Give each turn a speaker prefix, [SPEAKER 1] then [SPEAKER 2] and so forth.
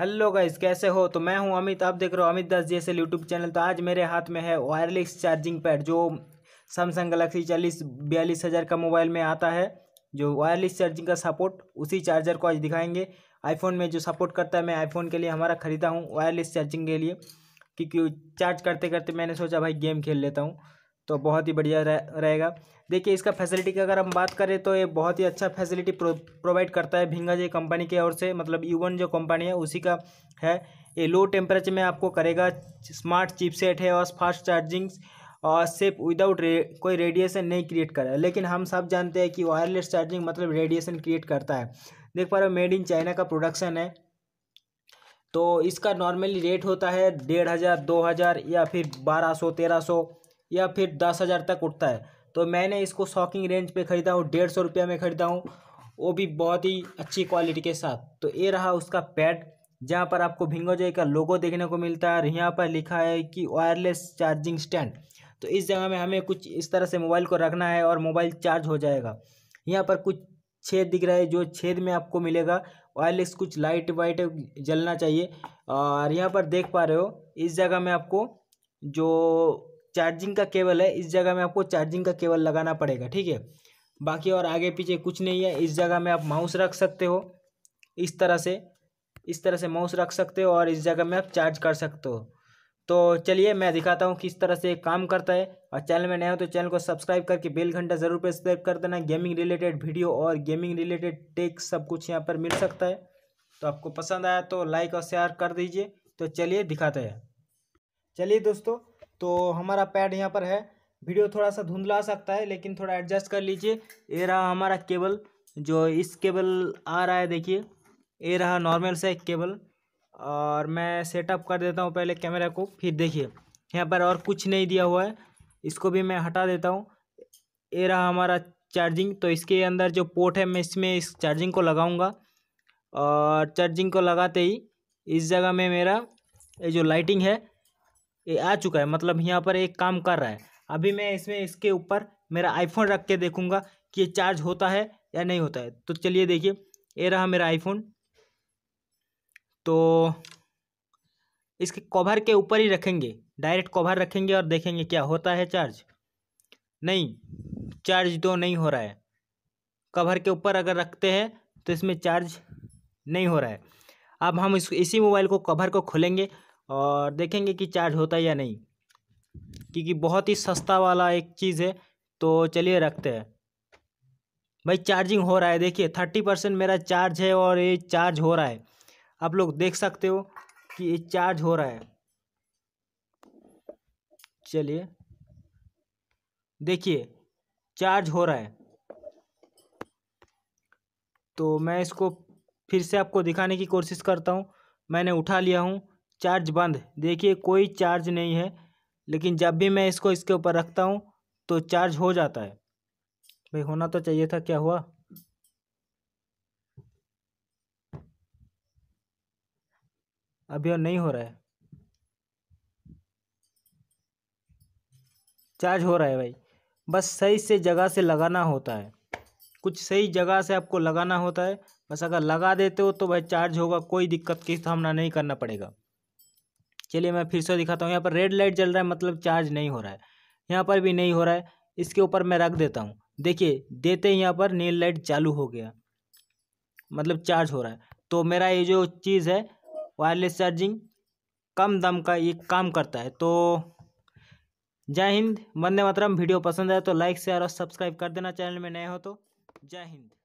[SPEAKER 1] hello guys कैसे हो तो मैं हूं अमित आप देख रहे हो अमित दास जी एस यूट्यूब चैनल तो आज मेरे हाथ में है वायरलेस चार्जिंग पैड जो सैमसंग गलेक्सी चालीस बयालीस हज़ार का मोबाइल में आता है जो वायरलेस चार्जिंग का सपोर्ट उसी चार्जर को आज दिखाएंगे आईफोन में जो सपोर्ट करता है मैं आईफोन के लिए हमारा ख़रीदा हूँ वायरलेस चार्जिंग के लिए क्योंकि चार्ज करते करते मैंने सोचा भाई गेम खेल लेता हूँ तो बहुत ही बढ़िया रहेगा देखिए इसका फैसिलिटी की अगर हम बात करें तो ये बहुत ही अच्छा फैसिलिटी प्रोवाइड करता है भिंगा जी कंपनी की ओर से मतलब यूवन जो कंपनी है उसी का है ये लो टेम्परेचर में आपको करेगा स्मार्ट चिपसेट है और फास्ट चार्जिंग और सिर्फ विदाउट रे, कोई रेडिएशन नहीं क्रिएट करा लेकिन हम सब जानते हैं कि वायरलेस चार्जिंग मतलब रेडिएशन क्रिएट करता है देख पा रहे हो मेड इन चाइना का प्रोडक्शन है तो इसका नॉर्मली रेट होता है डेढ़ हज़ार दो हज़ार या फिर बारह सौ तेरह सौ या फिर दस हज़ार तक उठता है तो मैंने इसको शॉकिंग रेंज पे ख़रीदा हूँ डेढ़ सौ रुपये में ख़रीदा हूँ वो भी बहुत ही अच्छी क्वालिटी के साथ तो ये रहा उसका पैड जहाँ पर आपको भिंगो जय का लोगो देखने को मिलता है और यहाँ पर लिखा है कि वायरलेस चार्जिंग स्टैंड तो इस जगह में हमें कुछ इस तरह से मोबाइल को रखना है और मोबाइल चार्ज हो जाएगा यहाँ पर कुछ छेद दिख रहा है जो छेद में आपको मिलेगा वायरलेस कुछ लाइट वाइट जलना चाहिए और यहाँ पर देख पा रहे हो इस जगह में आपको जो चार्जिंग का केबल है इस जगह में आपको चार्जिंग का केबल लगाना पड़ेगा ठीक है बाकी और आगे पीछे कुछ नहीं है इस जगह में आप माउस रख सकते हो इस तरह से इस तरह से माउस रख सकते हो और इस जगह में आप चार्ज कर सकते हो तो चलिए मैं दिखाता हूँ किस तरह से काम करता है और चैनल में नया हो तो चैनल को सब्सक्राइब करके बेल घंटा जरूर प्रेस कर देना गेमिंग रिलेटेड वीडियो और गेमिंग रिलेटेड टेक सब कुछ यहाँ पर मिल सकता है तो आपको पसंद आया तो लाइक और शेयर कर दीजिए तो चलिए दिखाते हैं चलिए दोस्तों तो हमारा पैड यहाँ पर है वीडियो थोड़ा सा धुंधला आ सकता है लेकिन थोड़ा एडजस्ट कर लीजिए ये रहा हमारा केबल जो इस केबल आ रहा है देखिए ये रहा नॉर्मल से एक केबल और मैं सेटअप कर देता हूँ पहले कैमरा को फिर देखिए यहाँ पर और कुछ नहीं दिया हुआ है इसको भी मैं हटा देता हूँ ये रहा हमारा चार्जिंग तो इसके अंदर जो पोर्ट है मैं इसमें इस चार्जिंग को लगाऊंगा और चार्जिंग को लगाते ही इस जगह में मेरा ये जो लाइटिंग है ये आ चुका है मतलब यहाँ पर एक काम कर रहा है अभी मैं इसमें इसके ऊपर मेरा आईफोन रख के देखूँगा कि ये चार्ज होता है या नहीं होता है तो चलिए देखिए ये रहा मेरा आईफोन तो इसके कवर के ऊपर ही रखेंगे डायरेक्ट कवर रखेंगे और देखेंगे क्या होता है चार्ज नहीं चार्ज तो नहीं हो रहा है कवर के ऊपर अगर रखते हैं तो इसमें चार्ज नहीं हो रहा है अब हम इस इसी मोबाइल को कवर को खोलेंगे और देखेंगे कि चार्ज होता है या नहीं क्योंकि बहुत ही सस्ता वाला एक चीज़ है तो चलिए रखते हैं भाई चार्जिंग हो रहा है देखिए थर्टी परसेंट मेरा चार्ज है और ये चार्ज हो रहा है आप लोग देख सकते हो कि ये चार्ज हो रहा है चलिए देखिए चार्ज हो रहा है तो मैं इसको फिर से आपको दिखाने की कोशिश करता हूँ मैंने उठा लिया हूँ चार्ज बंद देखिए कोई चार्ज नहीं है लेकिन जब भी मैं इसको इसके ऊपर रखता हूँ तो चार्ज हो जाता है भाई होना तो चाहिए था क्या हुआ अभी और नहीं हो रहा है चार्ज हो रहा है भाई बस सही से जगह से लगाना होता है कुछ सही जगह से आपको लगाना होता है बस अगर लगा देते हो तो भाई चार्ज होगा कोई दिक्कत की सामना नहीं करना पड़ेगा चलिए मैं फिर से दिखाता हूँ यहाँ पर रेड लाइट जल रहा है मतलब चार्ज नहीं हो रहा है यहाँ पर भी नहीं हो रहा है इसके ऊपर मैं रख देता हूँ देखिए देते ही यहाँ पर नील लाइट चालू हो गया मतलब चार्ज हो रहा है तो मेरा ये जो चीज़ है वायरलेस चार्जिंग कम दम का ये काम करता है तो जय हिंद वंदे मातरम वीडियो पसंद आए तो लाइक शेयर और सब्सक्राइब कर देना चैनल में नए हो तो जय हिंद